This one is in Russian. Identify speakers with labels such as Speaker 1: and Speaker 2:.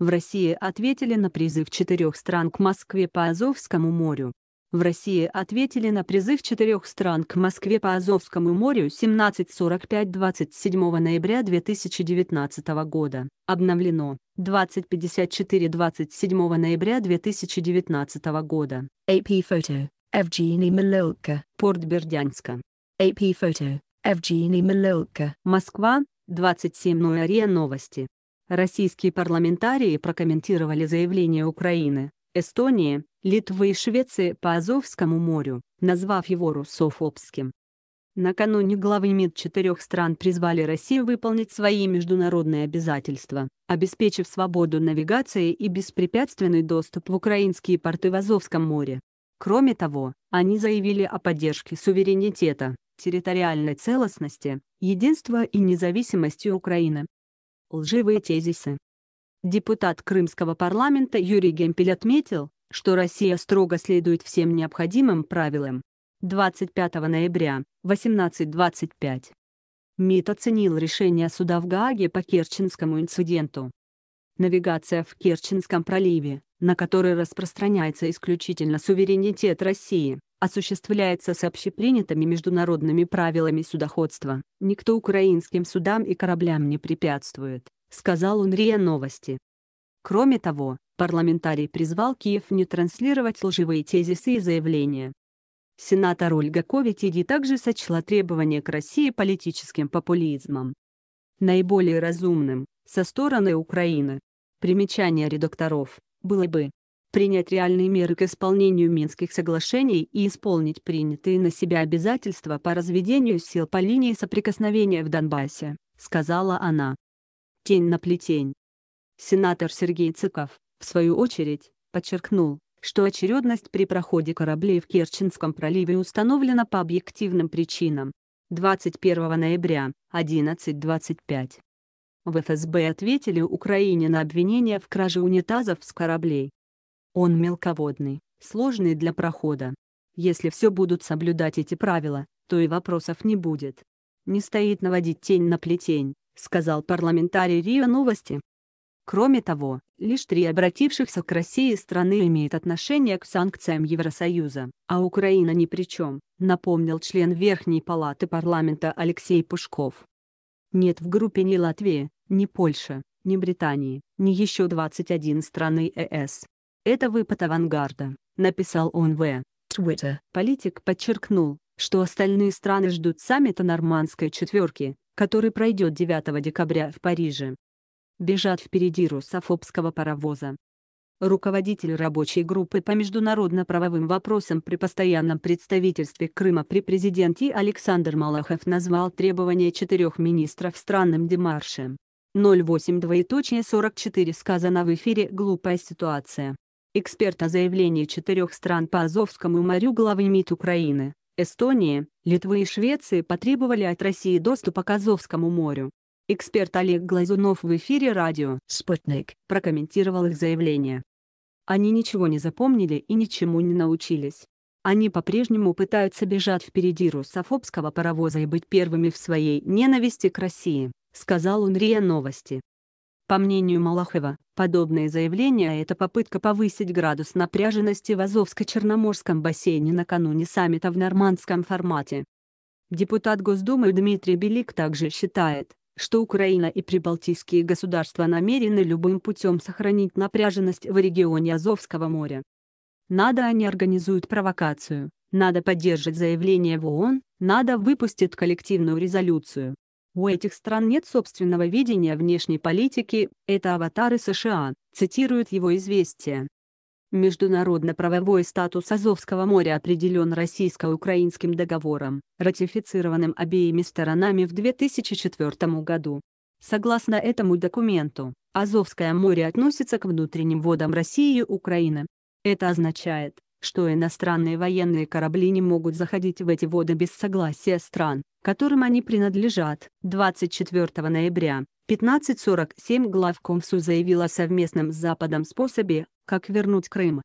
Speaker 1: В России ответили на призыв четырех стран к Москве по Азовскому морю. В России ответили на призыв четырех стран к Москве по Азовскому морю 1745 27 ноября 2019 года. Обновлено 2054 27 ноября 2019 года. AP Photo. Evgeny Malilka. Порт Бердянска. AP Photo. Evgeny Malilka. Москва. 27 ноября новости. Российские парламентарии прокомментировали заявление Украины, Эстонии, Литвы и Швеции по Азовскому морю, назвав его русофобским. Накануне главы МИД четырех стран призвали Россию выполнить свои международные обязательства, обеспечив свободу навигации и беспрепятственный доступ в украинские порты в Азовском море. Кроме того, они заявили о поддержке суверенитета, территориальной целостности, единства и независимости Украины, лживые тезисы. Депутат Крымского парламента Юрий Гемпель отметил, что Россия строго следует всем необходимым правилам. 25 ноября, 18.25. МИД оценил решение суда в Гааге по Керченскому инциденту. Навигация в Керченском проливе, на который распространяется исключительно суверенитет России, осуществляется с общепринятыми международными правилами судоходства. Никто украинским судам и кораблям не препятствует, сказал он РИА Новости. Кроме того, парламентарий призвал Киев не транслировать лживые тезисы и заявления. Сенатор Ольга Ковитиди также сочла требования к России политическим популизмом. Наиболее разумным, со стороны Украины. Примечание редакторов, было бы, принять реальные меры к исполнению Минских соглашений и исполнить принятые на себя обязательства по разведению сил по линии соприкосновения в Донбассе, сказала она. Тень на плетень. Сенатор Сергей Цыков, в свою очередь, подчеркнул, что очередность при проходе кораблей в Керченском проливе установлена по объективным причинам. 21 ноября, 11.25. В ФСБ ответили Украине на обвинения в краже унитазов с кораблей. Он мелководный, сложный для прохода. Если все будут соблюдать эти правила, то и вопросов не будет. «Не стоит наводить тень на плетень», — сказал парламентарий Рио Новости. Кроме того, лишь три обратившихся к России страны имеют отношение к санкциям Евросоюза, а Украина ни при чем, напомнил член Верхней палаты парламента Алексей Пушков. Нет в группе ни Латвии, ни Польши, ни Британии, ни еще 21 страны ЕС. Э это выпад авангарда, написал он в Twitter. Политик подчеркнул, что остальные страны ждут саммита нормандской четверки, который пройдет 9 декабря в Париже. Бежат впереди русофобского паровоза. Руководитель рабочей группы по международно-правовым вопросам при постоянном представительстве Крыма при президенте Александр Малахов назвал требования четырех министров странным демаршем. 08 44 сказано в эфире «Глупая ситуация» эксперт о заявлении четырех стран по Азовскому морю главы МИД Украины, Эстонии, Литвы и Швеции потребовали от России доступа к Азовскому морю. Эксперт Олег Глазунов в эфире радио «Спутник» прокомментировал их заявление. Они ничего не запомнили и ничему не научились. Они по-прежнему пытаются бежать впереди русофобского паровоза и быть первыми в своей ненависти к России, сказал он РИА Новости. По мнению Малахова, подобные заявления – это попытка повысить градус напряженности в Азовско-Черноморском бассейне накануне саммита в нормандском формате. Депутат Госдумы Дмитрий Белик также считает, что Украина и прибалтийские государства намерены любым путем сохранить напряженность в регионе Азовского моря. Надо они организуют провокацию, надо поддержать заявление в ООН, надо выпустит коллективную резолюцию. У этих стран нет собственного видения внешней политики, это аватары США, цитируют его Известия. Международно-правовой статус Азовского моря определен российско-украинским договором, ратифицированным обеими сторонами в 2004 году. Согласно этому документу, Азовское море относится к внутренним водам России и Украины. Это означает, что иностранные военные корабли не могут заходить в эти воды без согласия стран, которым они принадлежат. 24 ноября 1547 главкомсу заявил о совместном с Западом способе, как вернуть Крым.